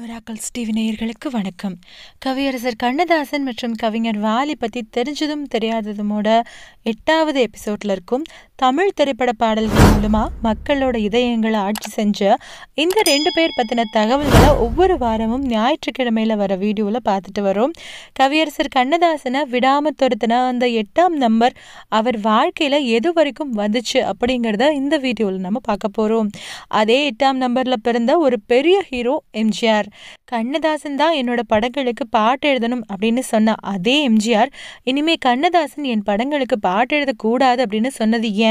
miracle Stevie நேயர்களுக்கு வணக்கம் கவியரசர் கண்ணதாசன் மற்றும் கவிஞர் வாலி பற்றி தெரிஞ்சதும் தெரியாததுமோட எட்டாவது எபிசோடில் இருக்கும் தமிழ் திரைப்பட பாடல்கள் மூலமாக மக்களோட இதயங்களை ஆட்சி செஞ்ச இந்த ரெண்டு பேர் பற்றின தகவல்களை ஒவ்வொரு வாரமும் ஞாயிற்றுக்கிழமையில் வர வீடியோவில் பார்த்துட்டு வரோம் கவியரசர் கண்ணதாசனை விடாமல் துரத்தின அந்த எட்டாம் நம்பர் அவர் வாழ்க்கையில் எது வரைக்கும் வந்துச்சு அப்படிங்கிறத இந்த வீடியோவில் நம்ம பார்க்க போகிறோம் அதே எட்டாம் நம்பரில் பிறந்த ஒரு பெரிய ஹீரோ எம்ஜிஆர் கண்ணதாசன் தான் என்னோட படங்களுக்கு பாட்டு எழுதணும் அப்படின்னு சொன்ன அதே எம்ஜிஆர் இனிமேல் கண்ணதாசன் என் படங்களுக்கு பாட்டு எழுதக்கூடாது அப்படின்னு சொன்னது ஏன்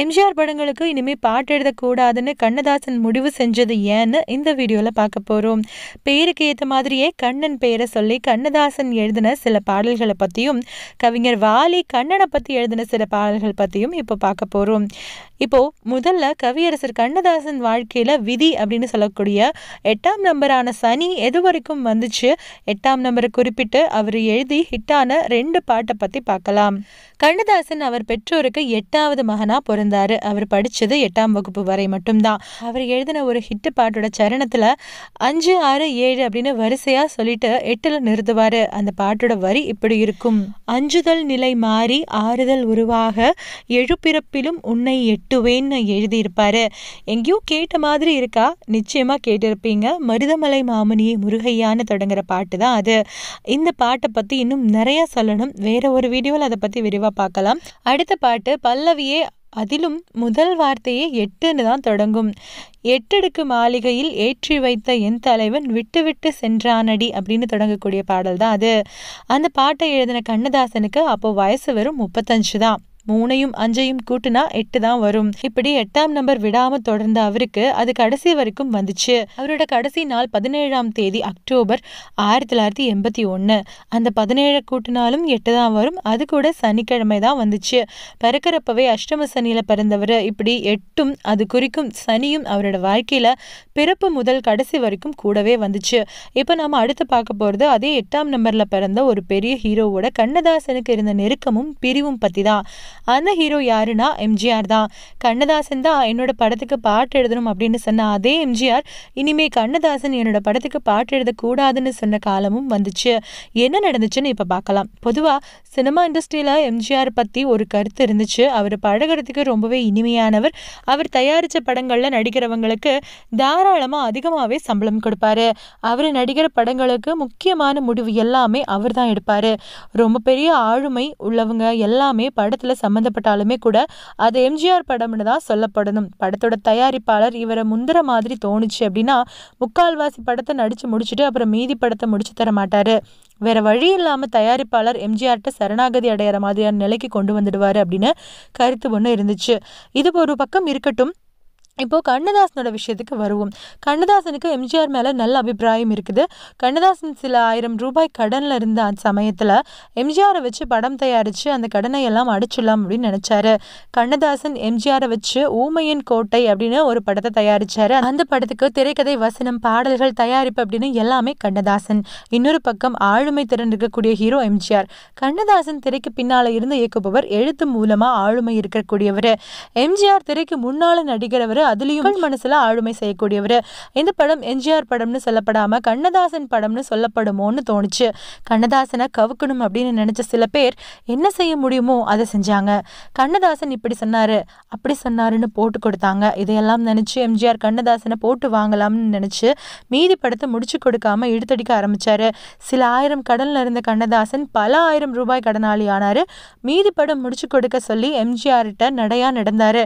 எம்ஜிஆர் படங்களுக்கு இனிமேல் பாட்டு எழுதக்கூடாதுன்னு கண்ணதாசன் முடிவு செஞ்சது ஏன்னு இந்த வீடியோவில் பார்க்க போகிறோம் பேருக்கு ஏற்ற மாதிரியே கண்ணன் பெயரை சொல்லி கண்ணதாசன் எழுதின சில பாடல்களை பற்றியும் கவிஞர் வாலி கண்ணனை பற்றி எழுதின சில பாடல்கள் பற்றியும் இப்போ பார்க்க போகிறோம் இப்போ முதல்ல கவியரசர் கண்ணதாசன் வாழ்க்கையில் விதி அப்படின்னு சொல்லக்கூடிய எட்டாம் நம்பரான சனி எது வரைக்கும் வந்துச்சு எட்டாம் நம்பரை குறிப்பிட்டு அவர் எழுதி ஹிட்டான ரெண்டு பாட்டை பற்றி பார்க்கலாம் கண்ணதாசன் அவர் பெற்றோருக்கு எட்டாவது மகனாக பிறந்தார் அவர் படித்தது எட்டாம் வகுப்பு வரை மட்டும்தான் அவர் எழுதின ஒரு ஹிட்டு பாட்டோட சரணத்தில் அஞ்சு ஆறு ஏழு அப்படின்னு வரிசையாக சொல்லிட்டு எட்டில் நிறுத்துவார் அந்த பாட்டோட வரி இப்படி இருக்கும் அஞ்சுதல் நிலை மாறி ஆறுதல் உருவாக எழுப்பிறப்பிலும் உன்னை எட்டு கட்டுவேன்னு எழுதியிருப்பார் எங்கேயோ கேட்ட மாதிரி இருக்கா நிச்சயமாக கேட்டிருப்பீங்க மருதமலை மாமுனியை முருகையான்னு தொடங்குற பாட்டு தான் அது இந்த பாட்டை பற்றி இன்னும் நிறையா சொல்லணும் வேறு ஒரு வீடியோவில் அதை பற்றி விரிவாக பார்க்கலாம் அடுத்த பாட்டு பல்லவியே அதிலும் முதல் வார்த்தையே எட்டுன்னு தான் தொடங்கும் எட்டடுக்கு மாளிகையில் ஏற்றி வைத்த என் தலைவன் விட்டு விட்டு சென்றானடி அப்படின்னு தொடங்கக்கூடிய பாடல் தான் அது அந்த பாட்டை எழுதின கண்ணதாசனுக்கு அப்போது வயசு வெறும் முப்பத்தஞ்சு தான் மூணையும் அஞ்சையும் கூட்டுனா எட்டு தான் வரும் இப்படி எட்டாம் நம்பர் விடாம தொடர்ந்த அவருக்கு அது கடைசி வரைக்கும் வந்துச்சு அவரோட கடைசி நாள் பதினேழாம் தேதி அக்டோபர் ஆயிரத்தி தொள்ளாயிரத்தி எண்பத்தி ஒன்று அந்த பதினேழு கூட்டினாலும் எட்டு தான் வரும் அது கூட சனிக்கிழமை தான் வந்துச்சு பிறக்கிறப்பவே அஷ்டம சனியில் பிறந்தவர் இப்படி எட்டும் அது குறிக்கும் சனியும் அவரோட வாழ்க்கையில் பிறப்பு முதல் கடைசி வரைக்கும் கூடவே வந்துச்சு இப்போ நாம அடுத்து பார்க்க போகிறது அதே எட்டாம் நம்பரில் பிறந்த ஒரு பெரிய ஹீரோவோட கண்ணதாசனுக்கு இருந்த நெருக்கமும் பிரிவும் பற்றி தான் அந்த ஹீரோ யாருன்னா எம்ஜிஆர் தான் கண்ணதாசன் தான் என்னோட படத்துக்கு பாட்டு எழுதணும் அப்படின்னு சொன்ன அதே எம்ஜிஆர் இனிமே கண்ணதாசன் என்னோட படத்துக்கு பாட்டு எழுதக்கூடாதுன்னு சொன்ன காலமும் வந்துச்சு என்ன நடந்துச்சுன்னு இப்போ பார்க்கலாம் பொதுவாக சினிமா இண்டஸ்ட்ரியில் எம்ஜிஆர் பற்றி ஒரு கருத்து இருந்துச்சு அவர் பழகிறதுக்கு ரொம்பவே இனிமையானவர் அவர் தயாரித்த படங்களில் நடிக்கிறவங்களுக்கு தாராளமாக அதிகமாகவே சம்பளம் கொடுப்பாரு அவர் நடிக்கிற படங்களுக்கு முக்கியமான முடிவு எல்லாமே அவர் தான் எடுப்பார் ரொம்ப பெரிய ஆளுமை உள்ளவங்க எல்லாமே படத்தில் சம்மந்தப்பட்டாலுமே கூட அது எம்ஜிஆர் படம்னு தான் சொல்லப்படணும் படத்தோட தயாரிப்பாளர் இவரை முந்திர மாதிரி தோணுச்சு அப்படின்னா முக்கால்வாசி படத்தை நடித்து முடிச்சுட்டு அப்புறம் மீதி படத்தை முடிச்சு தர மாட்டார் வேறு வழி இல்லாமல் தயாரிப்பாளர் எம்ஜிஆர்கிட்ட சரணாகதி அடையிற மாதிரியான நிலைக்கு கொண்டு வந்துடுவார் அப்படின்னு கருத்து ஒன்று இருந்துச்சு இது ஒரு பக்கம் இருக்கட்டும் இப்போது கண்ணதாசனோட விஷயத்துக்கு வருவோம் கண்ணதாசனுக்கு எம்ஜிஆர் மேலே நல்ல அபிப்பிராயம் இருக்குது கண்ணதாசன் சில ஆயிரம் ரூபாய் கடனில் இருந்த அந்த சமயத்தில் எம்ஜிஆரை வச்சு படம் தயாரித்து அந்த கடனை எல்லாம் அடிச்சிடலாம் அப்படின்னு நினச்சாரு கண்ணதாசன் எம்ஜிஆரை வச்சு ஊமையின் கோட்டை அப்படின்னு ஒரு படத்தை தயாரித்தார் அந்த படத்துக்கு திரைக்கதை வசனம் பாடல்கள் தயாரிப்பு அப்படின்னு எல்லாமே கண்ணதாசன் இன்னொரு பக்கம் ஆளுமை திறன் இருக்கக்கூடிய ஹீரோ எம்ஜிஆர் கண்ணதாசன் திரைக்கு பின்னால் இருந்து இயக்குபவர் எழுத்து மூலமாக ஆளுமை இருக்கக்கூடியவர் எம்ஜிஆர் திரைக்கு முன்னால் நடிக்கிறவர் அதுலேயும் மனசில் ஆளுமை செய்யக்கூடியவர் இந்த படம் எம்ஜிஆர் படம்னு சொல்லப்படாமல் கண்ணதாசன் படம்னு சொல்லப்படுமோன்னு தோணுச்சு கண்ணதாசனை கவுக்கணும் அப்படின்னு நினச்ச சில பேர் என்ன செய்ய முடியுமோ அதை செஞ்சாங்க கண்ணதாசன் இப்படி சொன்னார் அப்படி சொன்னாருன்னு போட்டு கொடுத்தாங்க இதையெல்லாம் நினச்சி எம்ஜிஆர் கண்ணதாசனை போட்டு வாங்கலாம்னு நினச்சி மீதி படத்தை முடிச்சு கொடுக்காம இழுத்தடிக்க ஆரம்பித்தார் சில ஆயிரம் கடனில் இருந்த கண்ணதாசன் பல ஆயிரம் ரூபாய் கடனாளி ஆனார் மீதி படம் முடிச்சு கொடுக்க சொல்லி எம்ஜிஆர்கிட்ட நடையாக நடந்தார்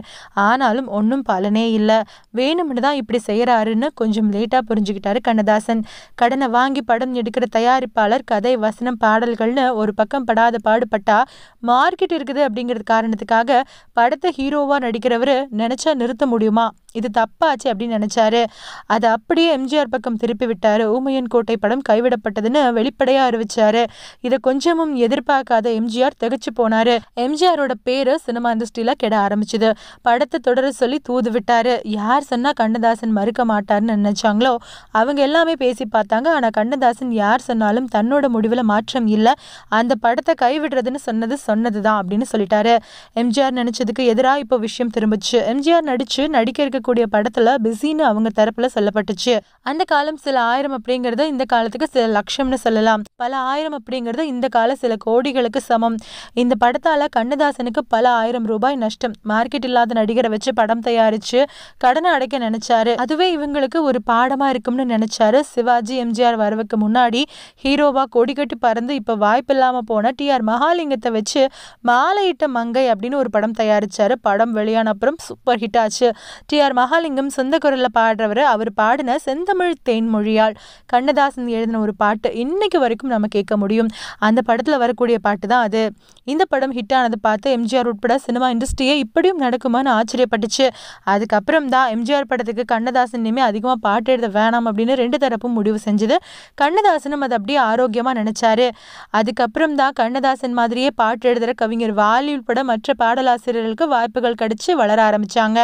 ஆனாலும் ஒன்றும் பலனே இல்லை வேணும்னு தான் இப்படி செய்கிறாருன்னு கொஞ்சம் லேட்டாக புரிஞ்சுக்கிட்டாரு கண்ணதாசன் கடனை வாங்கி படம் எடுக்கிற தயாரிப்பாளர் கதை வசனம் பாடல்கள்னு ஒரு பக்கம் படாத பாடுபட்டா மார்க்கெட் இருக்குது அப்படிங்கிறது காரணத்துக்காக படத்தை ஹீரோவாக நடிக்கிறவர் நினச்சா நிறுத்த முடியுமா இது தப்பாச்சு அப்படின்னு நினச்சாரு அதை அப்படியே எம்ஜிஆர் பக்கம் திருப்பி விட்டார் ஊமையன் கோட்டை படம் கைவிடப்பட்டதுன்னு வெளிப்படையாக அறிவிச்சாரு இதை கொஞ்சமும் எதிர்பார்க்காத எம்ஜிஆர் திகச்சு போனாரு எம்ஜிஆரோட பேரு சினிமா இண்டஸ்ட்ரியில கெட ஆரம்பிச்சுது படத்தை தொடர சொல்லி தூது விட்டார் யார் சொன்னால் கண்ணதாசன் மறுக்க மாட்டார்னு நினச்சாங்களோ அவங்க எல்லாமே பேசி பார்த்தாங்க ஆனால் கண்ணதாசன் யார் சொன்னாலும் தன்னோட முடிவில் மாற்றம் இல்லை அந்த படத்தை கைவிடுறதுன்னு சொன்னது சொன்னது தான் அப்படின்னு சொல்லிட்டாரு எம்ஜிஆர் நினச்சதுக்கு எதிராக இப்போ விஷயம் திரும்பிச்சு எம்ஜிஆர் நடித்து நடிக்க இருக்கக்கூடிய படத்தில் பிஸின்னு அவங்க தரப்பில் சொல்லப்பட்டுச்சு அந்த காலம் சில ஆயிரம் அப்படிங்கிறது இந்த காலத்துக்கு சில லட்சம்னு சொல்லலாம் பல ஆயிரம் அப்படிங்கிறது இந்த கால சில கோடிகளுக்கு சமம் இந்த படத்தால் கண்ணதாசனுக்கு பல ஆயிரம் ரூபாய் நஷ்டம் மார்க்கெட் இல்லாத நடிகரை வச்சு படம் தயாரிச்சு கடனை அடைக்க நினச்சாரு அதுவே இவங்களுக்கு ஒரு பாடமாக இருக்கும்னு நினச்சாரு சிவாஜி எம்ஜிஆர் வரவுக்கு முன்னாடி ஹீரோவாக கட்டி பறந்து இப்போ இல்லாம போன டிஆர் மகாலிங்கத்தை வச்சு மாலையிட்ட மங்கை அப்படின்னு ஒரு படம் தயாரிச்சாரு படம் வெளியான அப்புறம் சூப்பர் ஹிட் ஆச்சு டிஆர் மகாலிங்கம் சொந்த குரலில் பாடுறவர் அவர் பாடின செந்தமிழ் தேன்மொழியால் கண்ணதாசன் எழுதின ஒரு பாட்டு இன்னைக்கு வரைக்கும் நம்ம கேட்க முடியும் அந்த படத்தில் வரக்கூடிய பாட்டு தான் அது இந்த படம் ஹிட் ஆனதை பார்த்து எம்ஜிஆர் உட்பட சினிமா இண்டஸ்ட்ரியே இப்படியும் நடக்குமான்னு ஆச்சரியப்பட்டுச்சு அதுக்கப்புறம் தான் எம்ஜிஆர் படத்துக்கு கண்ணதாசன் இனிமேல் அதிகமாக பாட்டு எழுத வேணாம் அப்படின்னு ரெண்டு தரப்பும் முடிவு செஞ்சது கண்ணதாசனும் அதை அப்படியே ஆரோக்கியமாக நினச்சாரு அதுக்கப்புறம் தான் கண்ணதாசன் மாதிரியே பாட்டு எழுதுகிற கவிஞர் வாலி உட்பட மற்ற பாடலாசிரியர்களுக்கு வாய்ப்புகள் கிடைச்சி வளர ஆரம்பித்தாங்க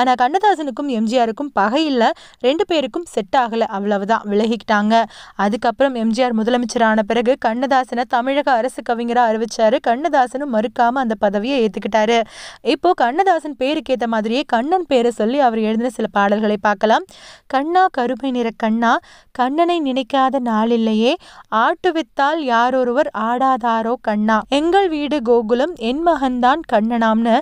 ஆனால் கண்ணதாசன் கமல்ஹாசனுக்கும் எம்ஜிஆருக்கும் பகை இல்லை ரெண்டு பேருக்கும் செட் ஆகலை அவ்வளவுதான் விலகிக்கிட்டாங்க அதுக்கப்புறம் எம்ஜிஆர் முதலமைச்சரான பிறகு கண்ணதாசனை தமிழக அரசு கவிஞராக அறிவிச்சாரு கண்ணதாசனும் மறுக்காம அந்த பதவியை ஏற்றுக்கிட்டாரு இப்போ கண்ணதாசன் பேருக்கு ஏற்ற மாதிரியே கண்ணன் பேரை சொல்லி அவர் எழுதின சில பாடல்களை பார்க்கலாம் கண்ணா கருமை நிற கண்ணா கண்ணனை நினைக்காத நாளில்லையே ஆட்டுவித்தால் யாரொருவர் ஆடாதாரோ கண்ணா எங்கள் வீடு கோகுலம் என் மகன்தான் கண்ணனாம்னு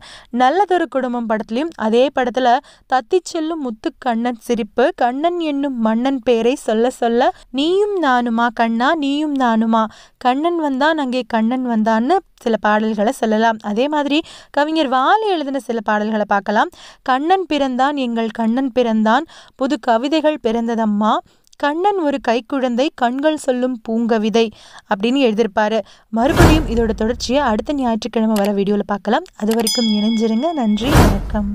நல்லதொரு குடும்பம் படத்துலையும் அதே படத்தில் தத்திச் செல்லும் முத்து கண்ணன் சிரிப்பு கண்ணன் என்னும் மன்னன் பெயரை சொல்ல சொல்ல நீயும் நானுமா கண்ணா நீயும் நானுமா கண்ணன் வந்தான் அங்கே கண்ணன் வந்தான்னு சில பாடல்களை சொல்லலாம் அதே மாதிரி கவிஞர் வாலி எழுதின சில பாடல்களை பார்க்கலாம் கண்ணன் பிறந்தான் எங்கள் கண்ணன் பிறந்தான் புது கவிதைகள் பிறந்ததம்மா கண்ணன் ஒரு கைக்குழந்தை கண்கள் சொல்லும் பூங்கவிதை அப்படின்னு எழுதியிருப்பாரு மறுபடியும் இதோட தொடர்ச்சியை அடுத்த ஞாயிற்றுக்கிழமை வர வீடியோவில் பார்க்கலாம் அது வரைக்கும் இணைஞ்சிருங்க நன்றி வணக்கம்